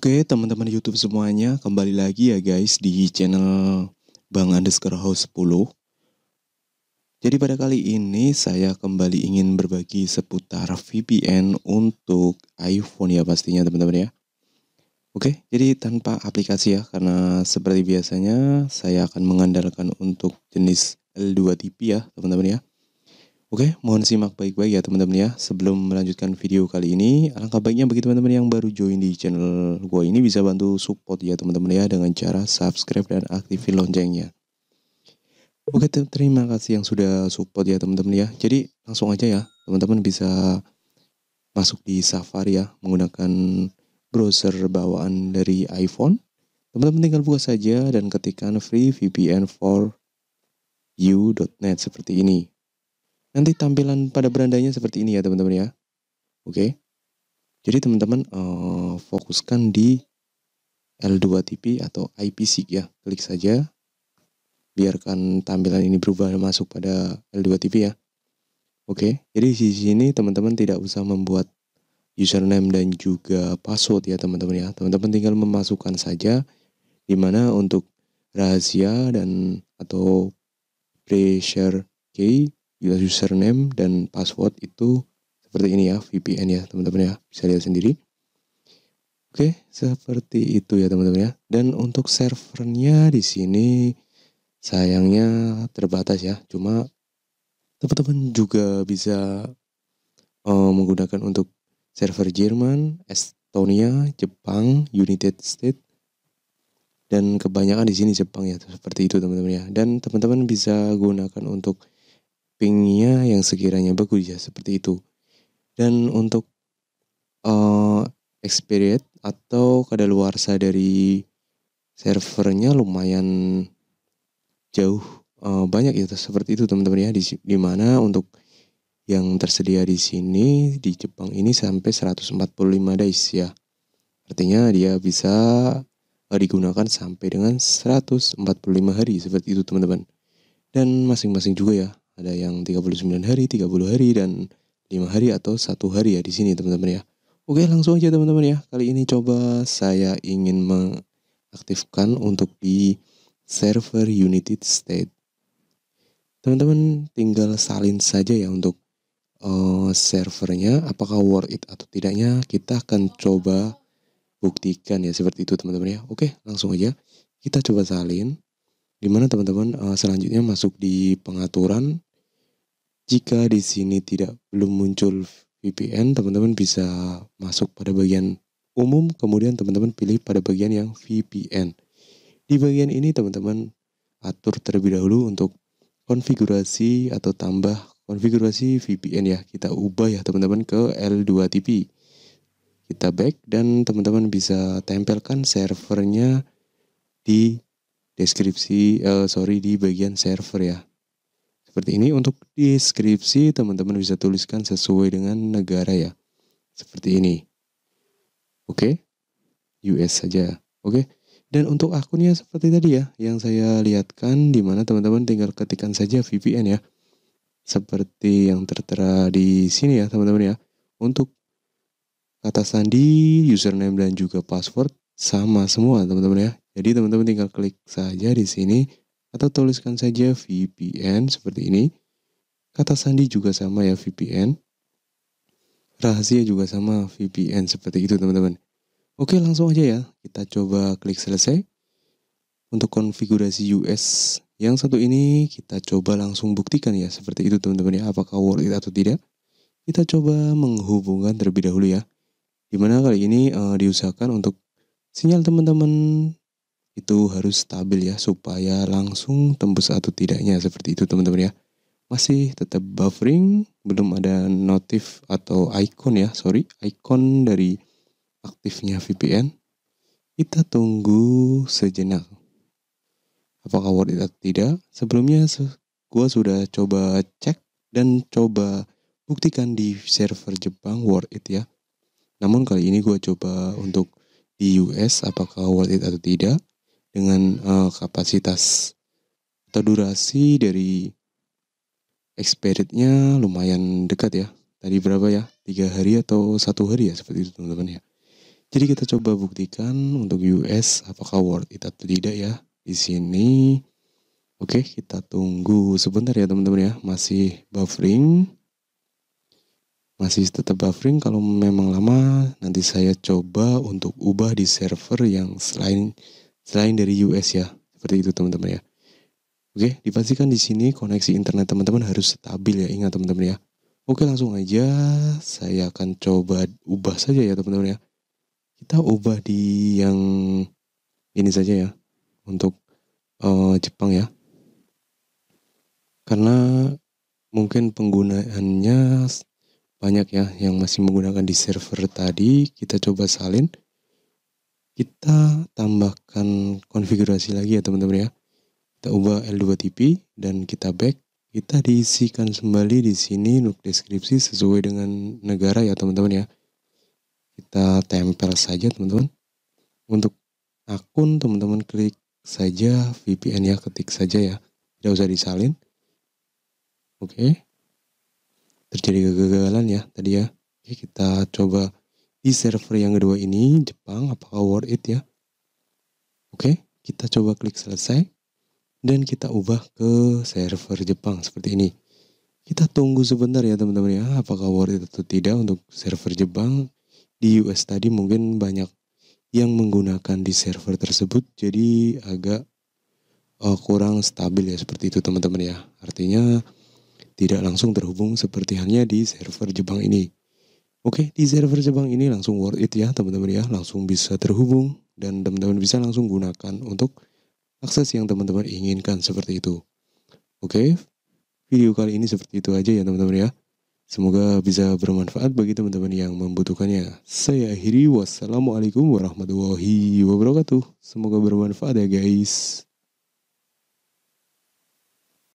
Oke teman-teman YouTube semuanya, kembali lagi ya guys di channel Bang Underscore House 10. Jadi pada kali ini saya kembali ingin berbagi seputar VPN untuk iPhone ya pastinya teman-teman ya. Oke, jadi tanpa aplikasi ya, karena seperti biasanya saya akan mengandalkan untuk jenis L2TP ya teman-teman ya. Oke, mohon simak baik-baik ya teman-teman ya. Sebelum melanjutkan video kali ini, alangkah baiknya bagi teman-teman yang baru join di channel gue ini bisa bantu support ya teman-teman ya dengan cara subscribe dan aktifin loncengnya. Oke, terima kasih yang sudah support ya teman-teman ya. Jadi langsung aja ya, teman-teman bisa masuk di Safari ya menggunakan browser bawaan dari iPhone. Teman-teman tinggal buka saja dan ketikkan free VPN for you.net seperti ini. Nanti tampilan pada berandanya seperti ini ya teman-teman ya. Oke. Jadi teman-teman uh, fokuskan di L2TP atau IPC ya. Klik saja. Biarkan tampilan ini berubah masuk pada L2TP ya. Oke. Jadi di sini teman-teman tidak usah membuat username dan juga password ya teman-teman ya. Teman-teman tinggal memasukkan saja dimana untuk rahasia dan atau pressure key username dan password itu seperti ini ya VPN ya teman-teman ya bisa lihat sendiri oke seperti itu ya teman-teman ya dan untuk servernya di sini sayangnya terbatas ya cuma teman-teman juga bisa um, menggunakan untuk server Jerman Estonia Jepang United States dan kebanyakan di sini Jepang ya seperti itu teman-teman ya dan teman-teman bisa gunakan untuk toppingnya yang sekiranya bagus ya seperti itu. Dan untuk uh, eh, expired atau kadaluarsa dari servernya lumayan jauh uh, banyak ya seperti itu teman-teman ya di di mana untuk yang tersedia di sini di Jepang ini sampai 145 days ya artinya dia bisa eh, digunakan sampai dengan 145 hari seperti itu teman-teman dan masing-masing juga ya ada yang 39 hari, 30 hari, dan 5 hari atau satu hari ya di sini teman-teman ya. Oke langsung aja teman-teman ya. Kali ini coba saya ingin mengaktifkan untuk di server United State. Teman-teman tinggal salin saja ya untuk uh, servernya. Apakah worth it atau tidaknya kita akan coba buktikan ya seperti itu teman-teman ya. Oke langsung aja kita coba salin dimana teman-teman uh, selanjutnya masuk di pengaturan jika di sini tidak belum muncul VPN, teman-teman bisa masuk pada bagian umum, kemudian teman-teman pilih pada bagian yang VPN. Di bagian ini teman-teman atur terlebih dahulu untuk konfigurasi atau tambah konfigurasi VPN ya. Kita ubah ya teman-teman ke L2TP. Kita back dan teman-teman bisa tempelkan servernya di deskripsi, uh, sorry di bagian server ya. Seperti ini untuk deskripsi teman-teman bisa tuliskan sesuai dengan negara ya. Seperti ini. Oke. Okay? US saja. Oke. Okay? Dan untuk akunnya seperti tadi ya, yang saya lihatkan di mana teman-teman tinggal ketikkan saja VPN ya. Seperti yang tertera di sini ya, teman-teman ya. Untuk kata sandi, username dan juga password sama semua, teman-teman ya. Jadi teman-teman tinggal klik saja di sini atau tuliskan saja VPN seperti ini. Kata sandi juga sama ya VPN. Rahasia juga sama VPN seperti itu teman-teman. Oke langsung aja ya, kita coba klik selesai. Untuk konfigurasi US yang satu ini kita coba langsung buktikan ya seperti itu teman-teman ya apakah worth it atau tidak. Kita coba menghubungkan terlebih dahulu ya. Dimana kali ini uh, diusahakan untuk sinyal teman-teman itu harus stabil ya supaya langsung tembus atau tidaknya seperti itu teman-teman ya masih tetap buffering belum ada notif atau icon ya sorry icon dari aktifnya VPN kita tunggu sejenak apakah worth it atau tidak sebelumnya gue sudah coba cek dan coba buktikan di server Jepang worth it ya namun kali ini gue coba untuk di US apakah worth it atau tidak dengan uh, kapasitas atau durasi dari expirednya lumayan dekat ya. Tadi berapa ya? Tiga hari atau satu hari ya seperti itu teman-teman ya. Jadi kita coba buktikan untuk US apakah worth it atau tidak ya di sini. Oke, kita tunggu sebentar ya teman-teman ya. Masih buffering. Masih tetap buffering kalau memang lama nanti saya coba untuk ubah di server yang selain selain dari US ya. Seperti itu teman-teman ya. Oke, dipastikan di sini koneksi internet teman-teman harus stabil ya, ingat teman-teman ya. Oke, langsung aja saya akan coba ubah saja ya teman-teman ya. Kita ubah di yang ini saja ya untuk uh, Jepang ya. Karena mungkin penggunaannya banyak ya yang masih menggunakan di server tadi, kita coba salin. Kita tambah konfigurasi lagi ya teman-teman ya. Kita ubah L2TP dan kita back. Kita diisikan kembali di sini nuk deskripsi sesuai dengan negara ya teman-teman ya. Kita tempel saja teman-teman. Untuk akun teman-teman klik saja VPN ya, ketik saja ya. Tidak usah disalin. Oke. Terjadi kegagalan ya tadi ya. Oke, kita coba di server yang kedua ini, Jepang, apakah worth it ya? Oke. Okay. Kita coba klik selesai dan kita ubah ke server Jepang seperti ini. Kita tunggu sebentar ya teman-teman ya, apakah worth it atau tidak untuk server Jepang di US tadi mungkin banyak yang menggunakan di server tersebut jadi agak uh, kurang stabil ya seperti itu teman-teman ya. Artinya tidak langsung terhubung seperti hanya di server Jepang ini. Oke, di server Jepang ini langsung worth it ya teman-teman ya, langsung bisa terhubung dan teman-teman bisa langsung gunakan untuk akses yang teman-teman inginkan seperti itu. Oke, video kali ini seperti itu aja ya teman-teman ya. Semoga bisa bermanfaat bagi teman-teman yang membutuhkannya. Saya akhiri, wassalamualaikum warahmatullahi wabarakatuh. Semoga bermanfaat ya guys.